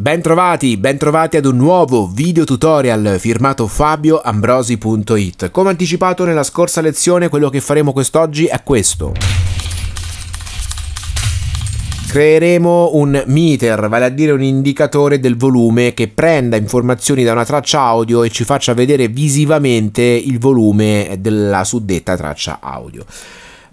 Bentrovati, bentrovati ad un nuovo video tutorial firmato fabioambrosi.it. Come anticipato nella scorsa lezione, quello che faremo quest'oggi è questo. Creeremo un meter, vale a dire un indicatore del volume che prenda informazioni da una traccia audio e ci faccia vedere visivamente il volume della suddetta traccia audio.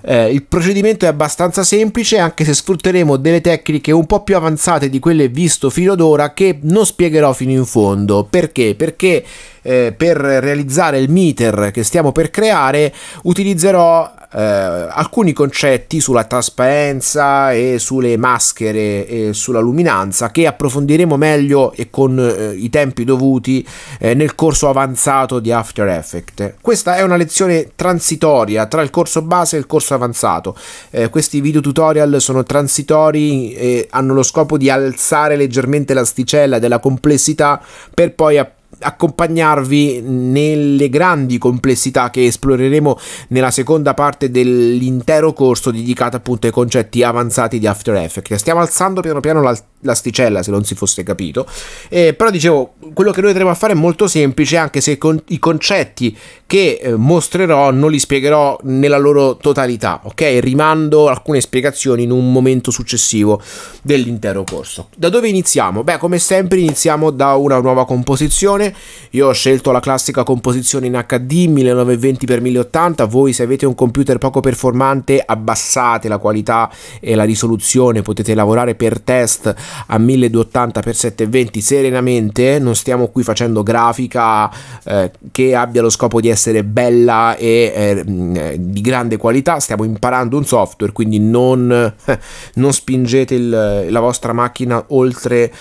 Eh, il procedimento è abbastanza semplice anche se sfrutteremo delle tecniche un po' più avanzate di quelle visto fino ad ora che non spiegherò fino in fondo. Perché? Perché eh, per realizzare il meter che stiamo per creare utilizzerò eh, alcuni concetti sulla trasparenza e sulle maschere e sulla luminanza che approfondiremo meglio e con eh, i tempi dovuti eh, nel corso avanzato di After Effects. Questa è una lezione transitoria tra il corso base e il corso avanzato. Eh, questi video tutorial sono transitori e hanno lo scopo di alzare leggermente l'asticella della complessità per poi appunto accompagnarvi nelle grandi complessità che esploreremo nella seconda parte dell'intero corso dedicato appunto ai concetti avanzati di After Effects. Stiamo alzando piano piano l'altezza l'asticella se non si fosse capito. Eh, però dicevo, quello che noi andremo a fare è molto semplice, anche se con, i concetti che eh, mostrerò non li spiegherò nella loro totalità, ok? Rimando alcune spiegazioni in un momento successivo dell'intero corso. Da dove iniziamo? Beh, come sempre iniziamo da una nuova composizione. Io ho scelto la classica composizione in HD 1920x1080, voi se avete un computer poco performante abbassate la qualità e la risoluzione, potete lavorare per test a 1280x720 serenamente, non stiamo qui facendo grafica eh, che abbia lo scopo di essere bella e eh, di grande qualità, stiamo imparando un software, quindi non, non spingete il, la vostra macchina oltre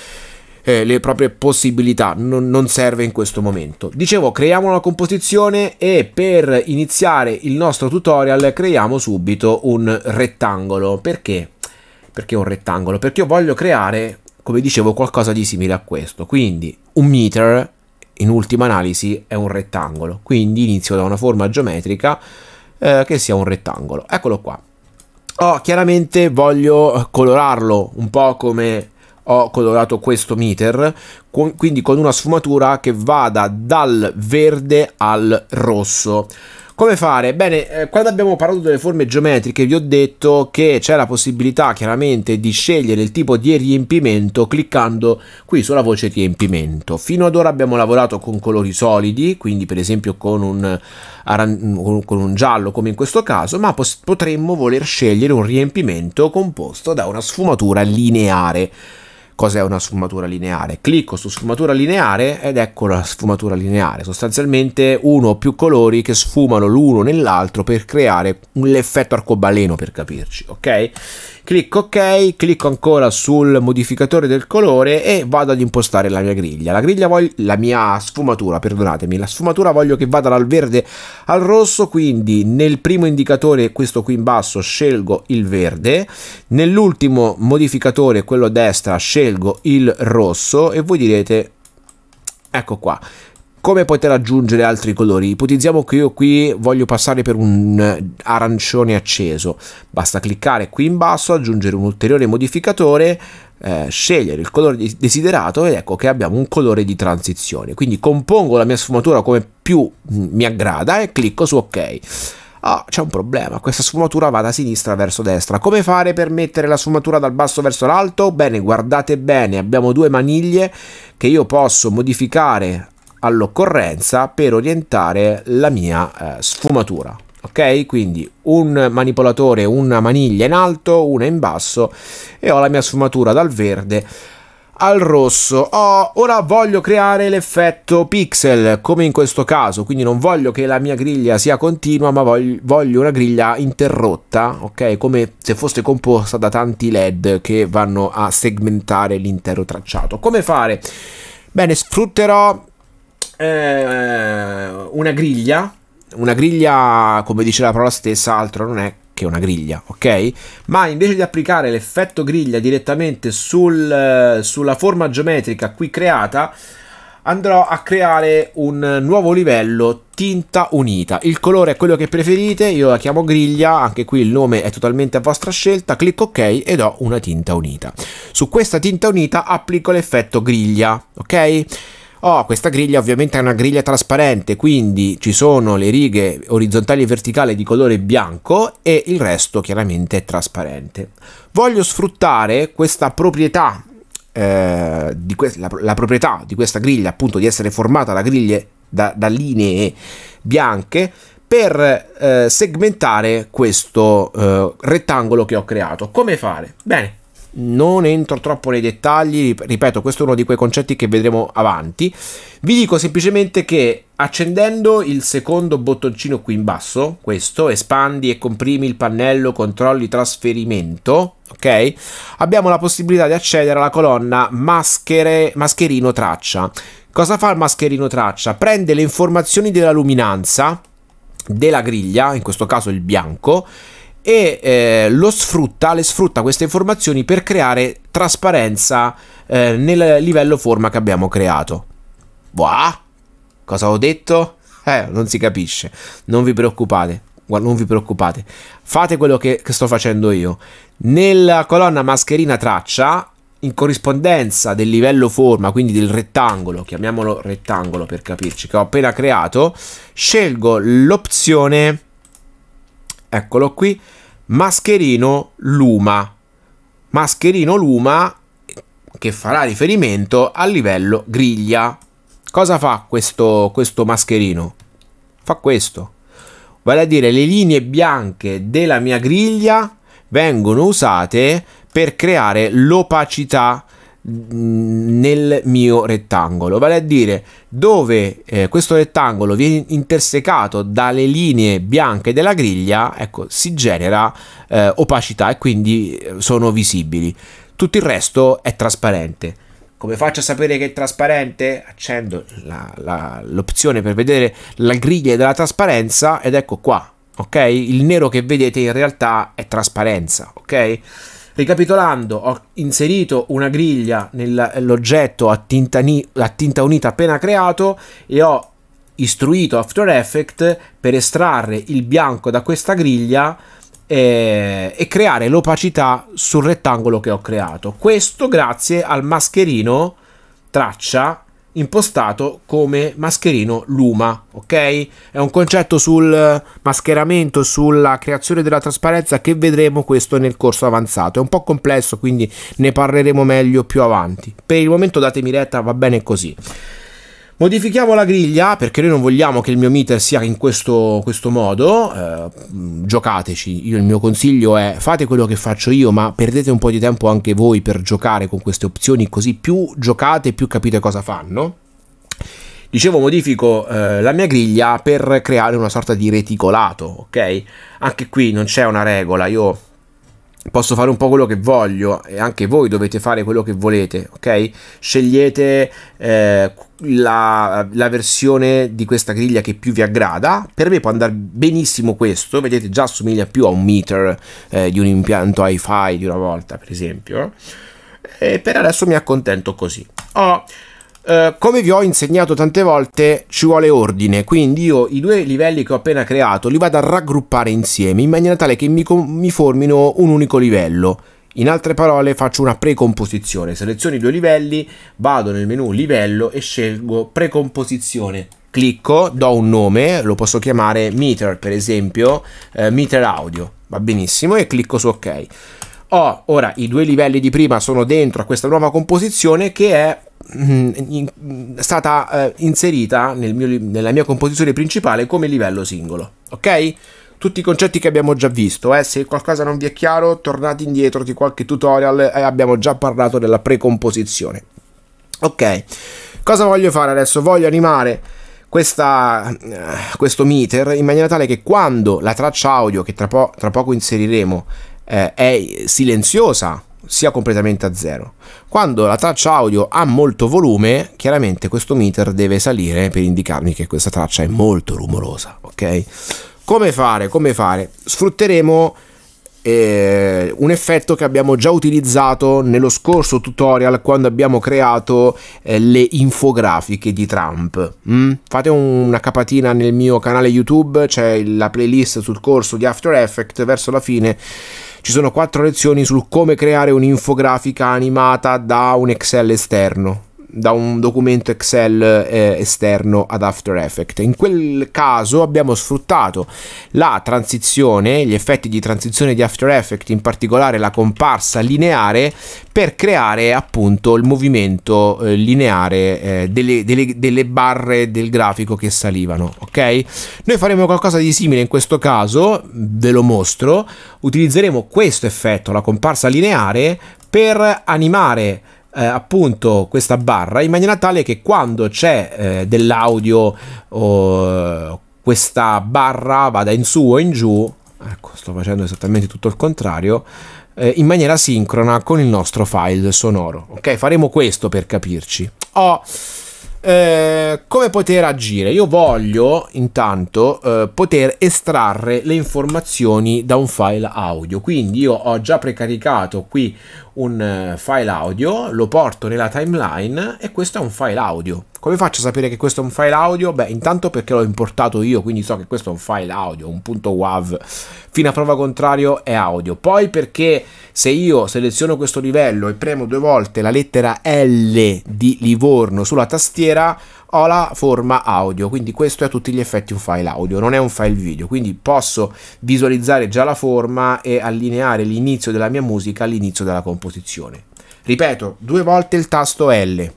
eh, le proprie possibilità, non, non, serve in questo momento. Dicevo, creiamo una composizione e per iniziare il nostro tutorial creiamo subito un rettangolo. Perché? perché un rettangolo? Perché io voglio creare, come dicevo, qualcosa di simile a questo. Quindi un meter, in ultima analisi, è un rettangolo. Quindi inizio da una forma geometrica eh, che sia un rettangolo. Eccolo qua. Oh, chiaramente voglio colorarlo un po' come ho colorato questo meter, quindi con una sfumatura che vada dal verde al rosso. Come fare? Bene, eh, quando abbiamo parlato delle forme geometriche vi ho detto che c'è la possibilità chiaramente di scegliere il tipo di riempimento cliccando qui sulla voce riempimento. Fino ad ora abbiamo lavorato con colori solidi, quindi per esempio con un, con un giallo come in questo caso, ma potremmo voler scegliere un riempimento composto da una sfumatura lineare cos'è una sfumatura lineare. Clicco su sfumatura lineare ed ecco la sfumatura lineare, sostanzialmente uno o più colori che sfumano l'uno nell'altro per creare l'effetto arcobaleno, per capirci, ok? Clicco ok, clicco ancora sul modificatore del colore e vado ad impostare la mia griglia. La griglia voglio, la mia sfumatura, perdonatemi, la sfumatura voglio che vada dal verde al rosso, quindi nel primo indicatore, questo qui in basso, scelgo il verde, nell'ultimo modificatore, quello a destra, scelgo il rosso e voi direte ecco qua come poter aggiungere altri colori. Ipotizziamo che io qui voglio passare per un eh, arancione acceso. Basta cliccare qui in basso, aggiungere un ulteriore modificatore, eh, scegliere il colore desiderato ed ecco che abbiamo un colore di transizione. Quindi compongo la mia sfumatura come più mm, mi aggrada e clicco su ok. Ah, oh, c'è un problema, questa sfumatura va da sinistra verso destra. Come fare per mettere la sfumatura dal basso verso l'alto? Bene, guardate bene, abbiamo due maniglie che io posso modificare all'occorrenza per orientare la mia eh, sfumatura. Ok, quindi un manipolatore, una maniglia in alto, una in basso e ho la mia sfumatura dal verde al rosso. Oh, ora voglio creare l'effetto pixel, come in questo caso, quindi non voglio che la mia griglia sia continua, ma voglio, voglio una griglia interrotta, ok? Come se fosse composta da tanti LED che vanno a segmentare l'intero tracciato. Come fare? Bene, sfrutterò eh, una griglia, una griglia come dice la parola stessa, altro non è che una griglia, ok? Ma invece di applicare l'effetto griglia direttamente sul, sulla forma geometrica qui creata, andrò a creare un nuovo livello tinta unita. Il colore è quello che preferite, io la chiamo griglia, anche qui il nome è totalmente a vostra scelta, clicco ok ed ho una tinta unita. Su questa tinta unita applico l'effetto griglia, ok? Oh, questa griglia ovviamente è una griglia trasparente, quindi ci sono le righe orizzontali e verticali di colore bianco e il resto chiaramente è trasparente. Voglio sfruttare questa proprietà eh, di que- la, la, proprietà di questa griglia, appunto di essere formata da griglie da, da linee bianche per eh, segmentare questo eh, rettangolo che ho creato. Come fare? Bene, non entro troppo nei dettagli, ripeto, questo è uno di quei concetti che vedremo avanti. Vi dico semplicemente che accendendo il secondo bottoncino qui in basso, questo, espandi e comprimi il pannello controlli trasferimento, ok? Abbiamo la possibilità di accedere alla colonna maschere, mascherino traccia. Cosa fa il mascherino traccia? Prende le informazioni della luminanza, della griglia, in questo caso il bianco, e eh, lo sfrutta, le sfrutta queste informazioni per creare trasparenza eh, nel livello forma che abbiamo creato. Wow! Cosa ho detto? Eh, non si capisce. Non vi preoccupate. Non vi preoccupate. Fate quello che, che sto facendo io. Nella colonna mascherina traccia, in corrispondenza del livello forma, quindi del rettangolo, chiamiamolo rettangolo per capirci, che ho appena creato, scelgo l'opzione eccolo qui, Mascherino Luma. Mascherino Luma che farà riferimento al livello griglia. Cosa fa questo, questo mascherino? Fa questo. Vale a dire le linee bianche della mia griglia vengono usate per creare l'opacità nel mio rettangolo, vale a dire dove eh, questo rettangolo viene intersecato dalle linee bianche della griglia, ecco, si genera eh, opacità e quindi eh, sono visibili. Tutto il resto è trasparente. Come faccio a sapere che è trasparente? Accendo l'opzione per vedere la griglia della trasparenza ed ecco qua, ok? Il nero che vedete in realtà è trasparenza, ok? Ricapitolando, ho inserito una griglia nell'oggetto a, a tinta unita appena creato e ho istruito After Effects per estrarre il bianco da questa griglia e, eh, e creare l'opacità sul rettangolo che ho creato. Questo grazie al mascherino traccia impostato come mascherino Luma, ok? È un concetto sul mascheramento, sulla creazione della trasparenza che vedremo questo nel corso avanzato. È un po' complesso, quindi ne parleremo meglio più avanti. Per il momento datemi retta, va bene così. Modifichiamo la griglia perché noi non vogliamo che il mio meter sia in questo, questo modo, eh, giocateci, io, il mio consiglio è fate quello che faccio io ma perdete un po' di tempo anche voi per giocare con queste opzioni così più giocate più capite cosa fanno. Dicevo modifico eh, la mia griglia per creare una sorta di reticolato, ok? Anche qui non c'è una regola, io posso fare un po' quello che voglio e anche voi dovete fare quello che volete, ok? Scegliete eh, la, la, versione di questa griglia che più vi aggrada, per me può andare benissimo questo, vedete già assomiglia più a un meter eh, di un impianto hi-fi di una volta per esempio, e per adesso mi accontento così. Ho oh, eh, come vi ho insegnato tante volte ci vuole ordine, quindi io i due livelli che ho appena creato li vado a raggruppare insieme in maniera tale che mi, mi formino un unico livello. In altre parole faccio una precomposizione, seleziono i due livelli, vado nel menu livello e scelgo precomposizione. Clicco, do un nome, lo posso chiamare meter per esempio, eh, meter audio, va benissimo e clicco su ok. Ho ora i due livelli di prima sono dentro a questa nuova composizione che è mm, stata eh, inserita nel mio, nella mia composizione principale come livello singolo. Ok? tutti i concetti che abbiamo già visto. Eh? Se qualcosa non vi è chiaro, tornate indietro di qualche tutorial e abbiamo già parlato della precomposizione. Ok, cosa voglio fare adesso? Voglio animare questa, eh, questo meter in maniera tale che quando la traccia audio, che tra, po tra poco inseriremo, eh, è silenziosa sia completamente a zero. Quando la traccia audio ha molto volume, chiaramente questo meter deve salire per indicarmi che questa traccia è molto rumorosa, ok? Come fare? Come fare? Sfrutteremo eh, un effetto che abbiamo già utilizzato nello scorso tutorial quando abbiamo creato eh, le infografiche di Trump. Mm? Fate una capatina nel mio canale YouTube, c'è la playlist sul corso di After Effects verso la fine ci sono quattro lezioni sul come creare un'infografica animata da un Excel esterno da un documento Excel eh, esterno ad After Effects. In quel caso abbiamo sfruttato la transizione, gli effetti di transizione di After Effects, in particolare la comparsa lineare, per creare appunto il movimento eh, lineare eh, delle, delle, delle, barre del grafico che salivano. Ok? Noi faremo qualcosa di simile in questo caso, ve lo mostro, utilizzeremo questo effetto, la comparsa lineare, per animare eh, appunto questa barra in maniera tale che quando c'è eh, dell'audio oh, questa barra vada in su o in giù, ecco sto facendo esattamente tutto il contrario, eh, in maniera sincrona con il nostro file sonoro. Ok, faremo questo per capirci. Oh, eh, come poter agire? Io voglio intanto eh, poter estrarre le informazioni da un file audio, quindi io ho già precaricato qui un eh, file audio, lo porto nella timeline e questo è un file audio. Come faccio a sapere che questo è un file audio? Beh, intanto perché l'ho importato io, quindi so che questo è un file audio, un punto .wav, fino a prova contrario è audio. Poi perché se io seleziono questo livello e premo due volte la lettera L di Livorno sulla tastiera, ho la forma audio, quindi questo è a tutti gli effetti un file audio, non è un file video, quindi posso visualizzare già la forma e allineare l'inizio della mia musica all'inizio della composizione. Ripeto, due volte il tasto L,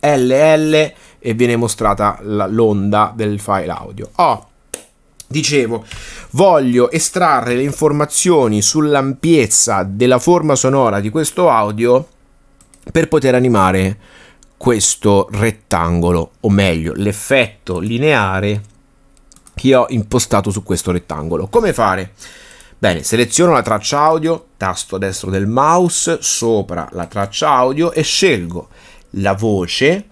LL e viene mostrata l'onda del file audio. Oh, Dicevo, voglio estrarre le informazioni sull'ampiezza della forma sonora di questo audio per poter animare questo rettangolo, o meglio l'effetto lineare che ho impostato su questo rettangolo. Come fare? Bene, seleziono la traccia audio, tasto destro del mouse, sopra la traccia audio e scelgo la voce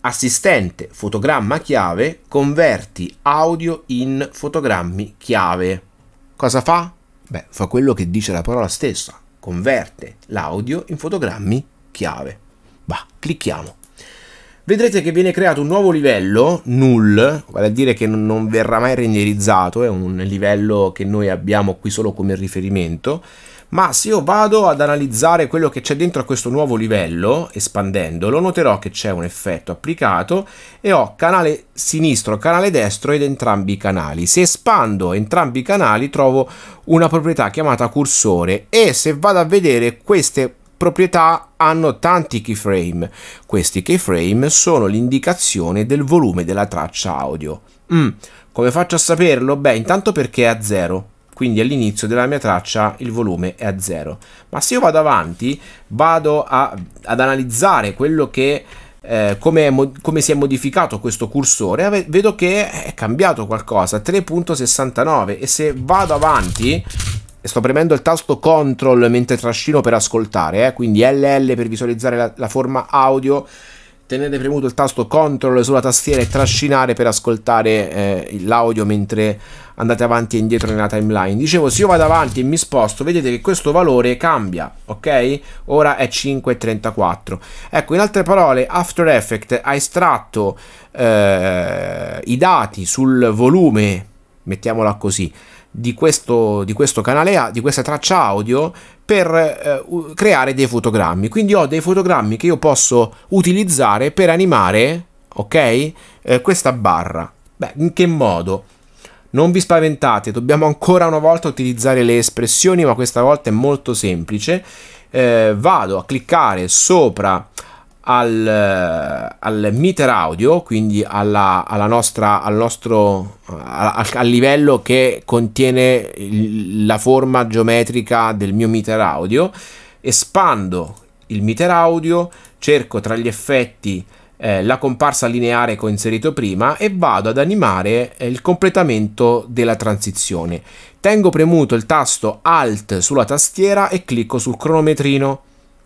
assistente fotogramma chiave converti audio in fotogrammi chiave. Cosa fa? Beh, fa quello che dice la parola stessa, converte l'audio in fotogrammi chiave. Bah, clicchiamo. Vedrete che viene creato un nuovo livello, null, vale a dire che non verrà mai renderizzato, è un livello che noi abbiamo qui solo come riferimento, ma se io vado ad analizzare quello che c'è dentro a questo nuovo livello, espandendolo, noterò che c'è un effetto applicato e ho canale sinistro, canale destro ed entrambi i canali. Se espando entrambi i canali trovo una proprietà chiamata cursore e se vado a vedere queste proprietà hanno tanti keyframe. Questi keyframe sono l'indicazione del volume della traccia audio. Mm, come faccio a saperlo? Beh, intanto perché è a zero. quindi all'inizio della mia traccia il volume è a zero. Ma se io vado avanti, vado a, ad analizzare quello che eh, come, come, si è modificato questo cursore, vedo che è cambiato qualcosa, 3.69 e se vado avanti e sto premendo il tasto CTRL mentre trascino per ascoltare, eh? quindi LL per visualizzare la, la, forma audio, tenete premuto il tasto CTRL sulla tastiera e trascinare per ascoltare eh, l'audio mentre andate avanti e indietro nella timeline. Dicevo, se io vado avanti e mi sposto, vedete che questo valore cambia, ok? Ora è 5,34. Ecco, in altre parole, After Effects ha estratto eh, i dati sul volume, mettiamola così, di questo, di questo canale A, di questa traccia audio per eh, creare dei fotogrammi. Quindi ho dei fotogrammi che io posso utilizzare per animare, ok, eh, questa barra. Beh, in che modo? Non vi spaventate, dobbiamo ancora una volta utilizzare le espressioni, ma questa volta è molto semplice. Eh, vado a cliccare sopra al, al meter audio, quindi alla, alla nostra, al nostro al, al, livello che contiene il, la forma geometrica del mio meter audio, espando il meter audio, cerco tra gli effetti eh, la comparsa lineare che ho inserito prima e vado ad animare eh, il completamento della transizione. Tengo premuto il tasto Alt sulla tastiera e clicco sul cronometrino.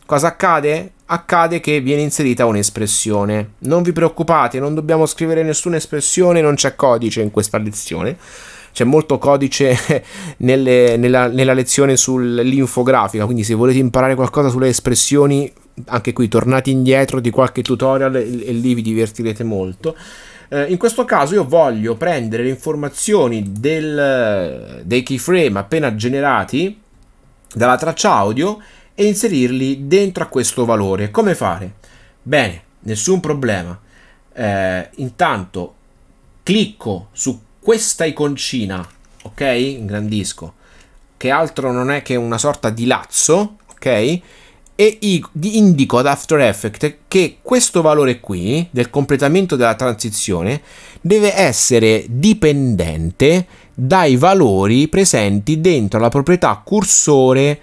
Cosa accade? Accade che viene inserita un'espressione. Non vi preoccupate, non dobbiamo scrivere nessuna espressione, non c'è codice in questa lezione. C'è molto codice nelle, nella, nella lezione sull'infografica, quindi se volete imparare qualcosa sulle espressioni, anche qui tornate indietro di qualche tutorial e, e lì vi divertirete molto eh, in questo caso io voglio prendere le informazioni del, dei keyframe appena generati dalla traccia audio e inserirli dentro a questo valore. Come fare? Bene, nessun problema. Eh, intanto clicco su questa iconcina, ok? Ingrandisco, che altro non è che una sorta di lazzo, ok? E indico ad After Effects che questo valore qui, del completamento della transizione, deve essere dipendente dai valori presenti dentro la proprietà cursore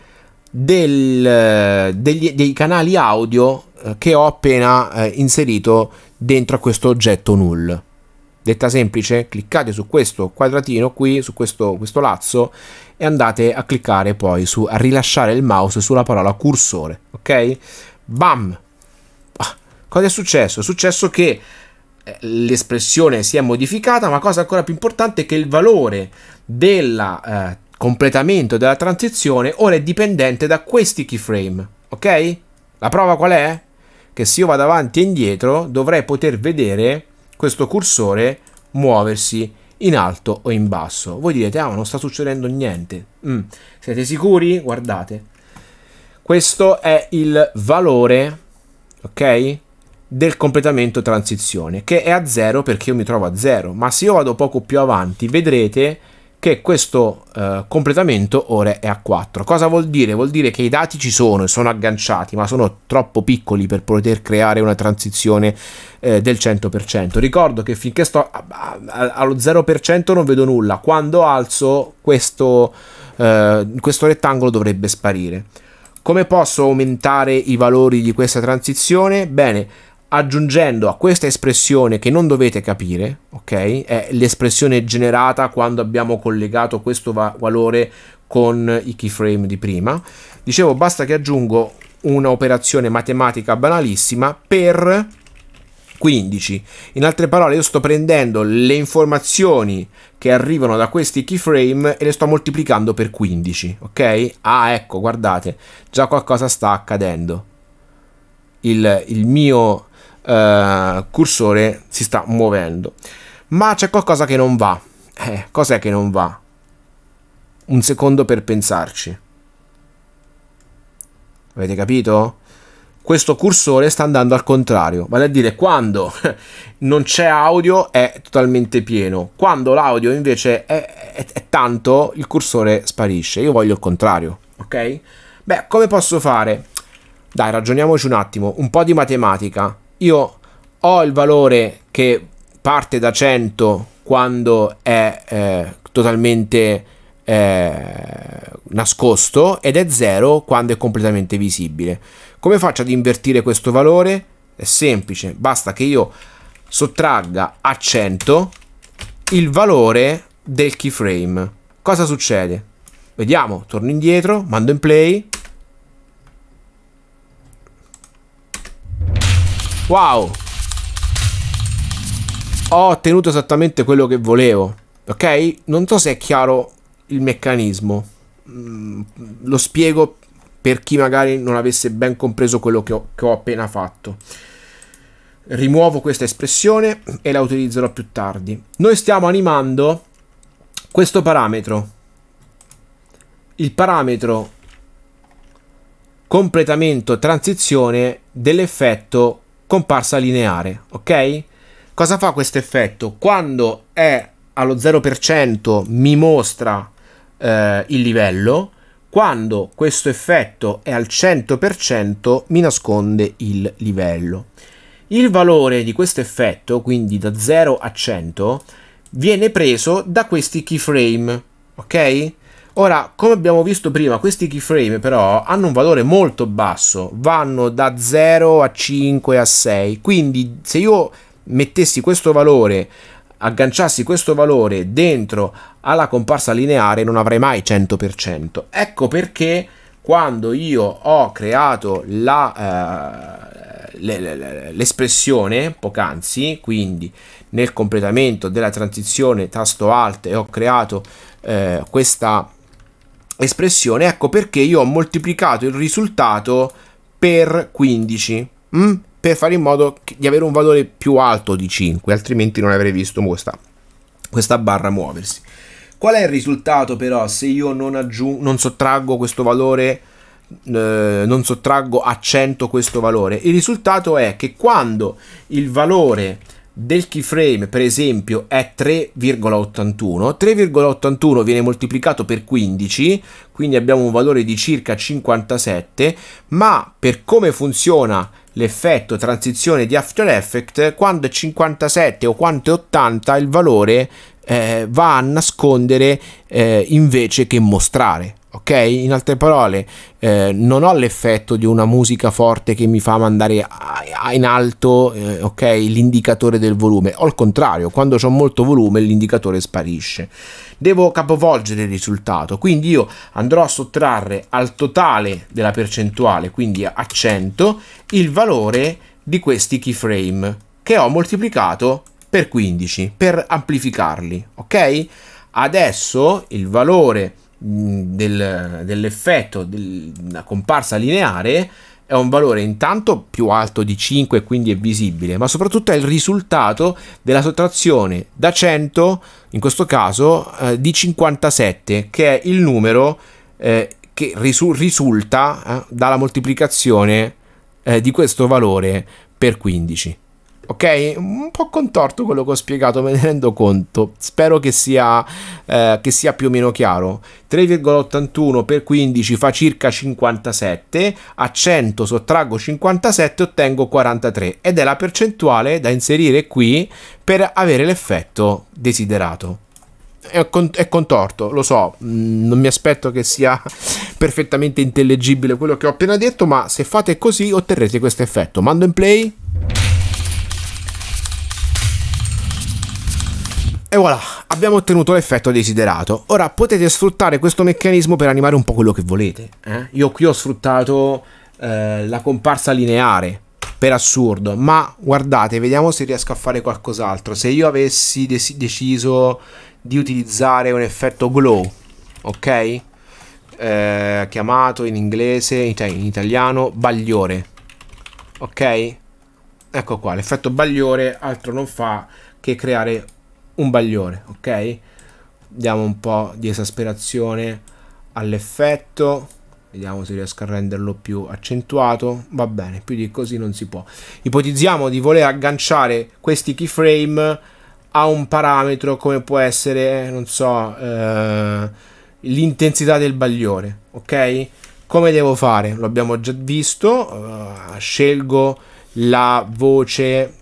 del, eh, degli, dei canali audio eh, che ho appena eh, inserito dentro a questo oggetto null. Detta semplice, cliccate su questo quadratino qui, su questo, questo lazzo e andate a cliccare poi su a rilasciare il mouse sulla parola cursore, ok? Bam! Ah, cosa è successo? È successo che eh, l'espressione si è modificata, ma cosa ancora più importante è che il valore della eh, completamento della transizione ora è dipendente da questi keyframe, ok? La prova qual è? Che se io vado avanti e indietro dovrei poter vedere questo cursore muoversi in alto o in basso. Voi direte, ah, non sta succedendo niente. Mm. Siete sicuri? Guardate. Questo è il valore, ok? Del completamento transizione, che è a 0 perché io mi trovo a 0. Ma se io vado poco più avanti, vedrete che questo eh, completamento ora è a 4. Cosa vuol dire? Vuol dire che i dati ci sono e sono agganciati, ma sono troppo piccoli per poter creare una transizione eh, del 100%. Ricordo che finché sto a, a, allo 0% non vedo nulla, quando alzo questo, eh, questo rettangolo dovrebbe sparire. Come posso aumentare i valori di questa transizione? Bene, aggiungendo a questa espressione che non dovete capire, ok? È l'espressione generata quando abbiamo collegato questo va- valore con i keyframe di prima. Dicevo, basta che aggiungo un'operazione matematica banalissima per 15. In altre parole, io sto prendendo le informazioni che arrivano da questi keyframe e le sto moltiplicando per 15, ok? Ah, ecco, guardate, già qualcosa sta accadendo. Il, il mio eh, cursore si sta muovendo. Ma c'è qualcosa che non va. Eh, cos'è che non va? Un secondo per pensarci. Avete capito? Questo cursore sta andando al contrario, vale a dire quando non c'è audio è totalmente pieno, quando l'audio invece è, è, è, tanto il cursore sparisce. Io voglio il contrario, ok? Beh, come posso fare? Dai, ragioniamoci un attimo, un po' di matematica io ho il valore che parte da 100 quando è eh, totalmente eh, nascosto ed è 0 quando è completamente visibile. Come faccio ad invertire questo valore? È semplice, basta che io sottragga a 100 il valore del keyframe. Cosa succede? Vediamo, torno indietro, mando in play Wow! Ho ottenuto esattamente quello che volevo. Ok? Non so se è chiaro il meccanismo. Mm, lo spiego per chi magari non avesse ben compreso quello che ho, che ho appena fatto rimuovo questa espressione e la utilizzerò più tardi. Noi stiamo animando questo parametro. Il parametro completamento transizione dell'effetto comparsa lineare, ok? Cosa fa questo effetto? Quando è allo 0% mi mostra eh, il livello, quando questo effetto è al 100% mi nasconde il livello. Il valore di questo effetto, quindi da 0 a 100, viene preso da questi keyframe, ok? Ora, come abbiamo visto prima, questi keyframe però hanno un valore molto basso, vanno da 0 a 5 a 6, quindi se io mettessi questo valore agganciassi questo valore dentro alla comparsa lineare non avrei mai 100%. Ecco perché quando io ho creato l'espressione eh, le, le, poc'anzi, quindi nel completamento della transizione tasto alt e ho creato eh, questa espressione, ecco perché io ho moltiplicato il risultato per 15, mh? Mm? per fare in modo di avere un valore più alto di 5, altrimenti non avrei visto questa, questa barra muoversi. Qual è il risultato però se io non, aggiung- non sottraggo questo valore, eh, non sottraggo a 100 questo valore? Il risultato è che quando il valore del keyframe per esempio è 3,81 3,81 viene moltiplicato per 15 quindi abbiamo un valore di circa 57 ma per come funziona l'effetto transizione di After Effects quando è 57 o quando è 80 il valore eh, va a nascondere eh, invece che mostrare ok? In altre parole, eh, non ho l'effetto di una musica forte che mi fa mandare a, a in alto, eh, ok? L'indicatore del volume. O al contrario, quando ho molto volume l'indicatore sparisce. Devo capovolgere il risultato, quindi io andrò a sottrarre al totale della percentuale, quindi a 100, il valore di questi keyframe che ho moltiplicato per 15 per amplificarli, ok? Adesso il valore del, dell'effetto della comparsa lineare è un valore intanto più alto di 5 quindi è visibile ma soprattutto è il risultato della sottrazione da 100 in questo caso eh, di 57 che è il numero eh, che risu risulta eh, dalla moltiplicazione eh, di questo valore per 15 ok? Un po' contorto quello che ho spiegato, me ne rendo conto. Spero che sia, eh, che sia più o meno chiaro. 3,81 per 15 fa circa 57, a 100 sottraggo 57 ottengo 43 ed è la percentuale da inserire qui per avere l'effetto desiderato. È, con è contorto, lo so, mm, non mi aspetto che sia perfettamente intellegibile quello che ho appena detto, ma se fate così otterrete questo effetto. Mando in play. E voilà, abbiamo ottenuto l'effetto desiderato. Ora potete sfruttare questo meccanismo per animare un po' quello che volete. Eh? Io qui ho sfruttato eh, la comparsa lineare, per assurdo, ma guardate, vediamo se riesco a fare qualcos'altro. Se io avessi deciso di utilizzare un effetto glow, ok? Eh, chiamato in inglese, cioè in italiano, bagliore, ok? Ecco qua, l'effetto bagliore altro non fa che creare un bagliore, ok? Diamo un po' di esasperazione all'effetto, vediamo se riesco a renderlo più accentuato, va bene, più di così non si può. Ipotizziamo di voler agganciare questi keyframe a un parametro come può essere, non so, eh, l'intensità del bagliore, ok? Come devo fare? Lo abbiamo già visto, eh, scelgo la voce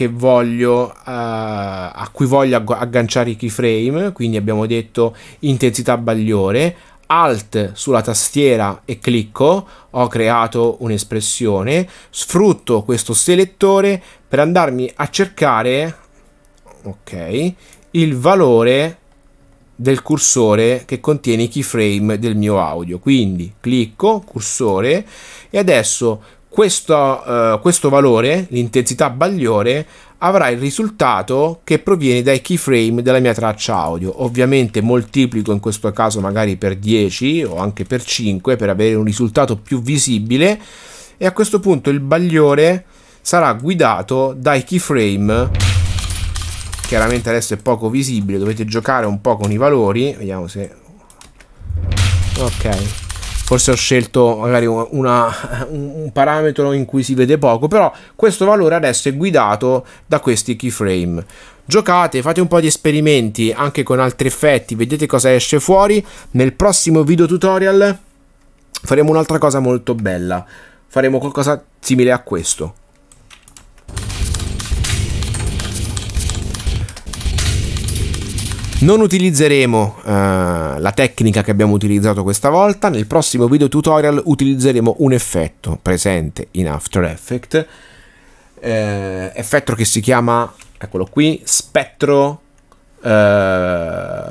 che voglio, uh, a cui voglio agganciare i keyframe, quindi abbiamo detto intensità bagliore, Alt sulla tastiera e clicco, ho creato un'espressione, sfrutto questo selettore per andarmi a cercare ok, il valore del cursore che contiene i keyframe del mio audio. Quindi clicco, cursore e adesso questo, uh, questo valore, l'intensità bagliore, avrà il risultato che proviene dai keyframe della mia traccia audio. Ovviamente moltiplico in questo caso magari per 10 o anche per 5 per avere un risultato più visibile e a questo punto il bagliore sarà guidato dai keyframe chiaramente adesso è poco visibile dovete giocare un po' con i valori vediamo se ok forse ho scelto magari una, un parametro in cui si vede poco, però questo valore adesso è guidato da questi keyframe. Giocate, fate un po' di esperimenti anche con altri effetti, vedete cosa esce fuori. Nel prossimo video tutorial faremo un'altra cosa molto bella, faremo qualcosa simile a questo. Non utilizzeremo eh, la tecnica che abbiamo utilizzato questa volta, nel prossimo video tutorial utilizzeremo un effetto presente in After Effects, eh, effetto che si chiama, eccolo qui, spettro, eh,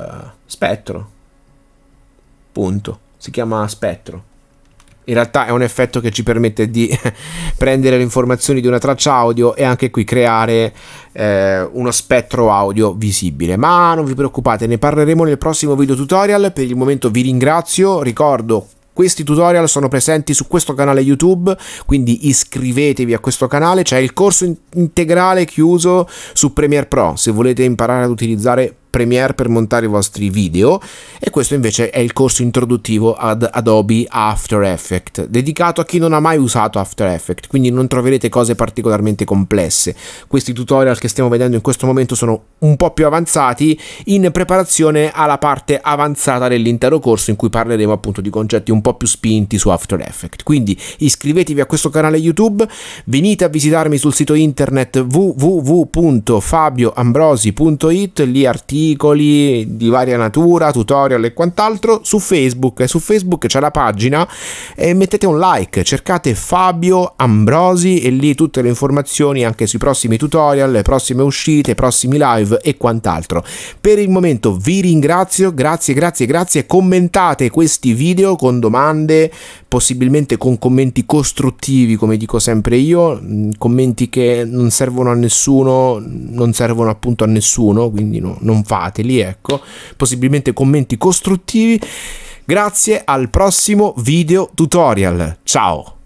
spettro, punto, si chiama spettro in realtà è un effetto che ci permette di prendere le informazioni di una traccia audio e anche qui creare eh, uno spettro audio visibile. Ma non vi preoccupate, ne parleremo nel prossimo video tutorial. Per il momento vi ringrazio, ricordo questi tutorial sono presenti su questo canale YouTube, quindi iscrivetevi a questo canale, c'è il corso integrale chiuso su Premiere Pro se volete imparare ad utilizzare Premiere per montare i vostri video e questo invece è il corso introduttivo ad Adobe After Effects dedicato a chi non ha mai usato After Effects quindi non troverete cose particolarmente complesse questi tutorial che stiamo vedendo in questo momento sono un po' più avanzati in preparazione alla parte avanzata dell'intero corso in cui parleremo appunto di concetti un po' più spinti su After Effects quindi iscrivetevi a questo canale YouTube venite a visitarmi sul sito internet www.fabioambrosi.it lì articoli articoli di varia natura, tutorial e quant'altro su Facebook. su Facebook c'è la pagina e mettete un like, cercate Fabio Ambrosi e lì tutte le informazioni anche sui prossimi tutorial, le prossime uscite, i prossimi live e quant'altro. Per il momento vi ringrazio, grazie, grazie, grazie. Commentate questi video con domande, possibilmente con commenti costruttivi, come dico sempre io, mm, commenti che non servono a nessuno, non servono appunto a nessuno, quindi no, non fateli, ecco, possibilmente commenti costruttivi. Grazie al prossimo video tutorial. Ciao!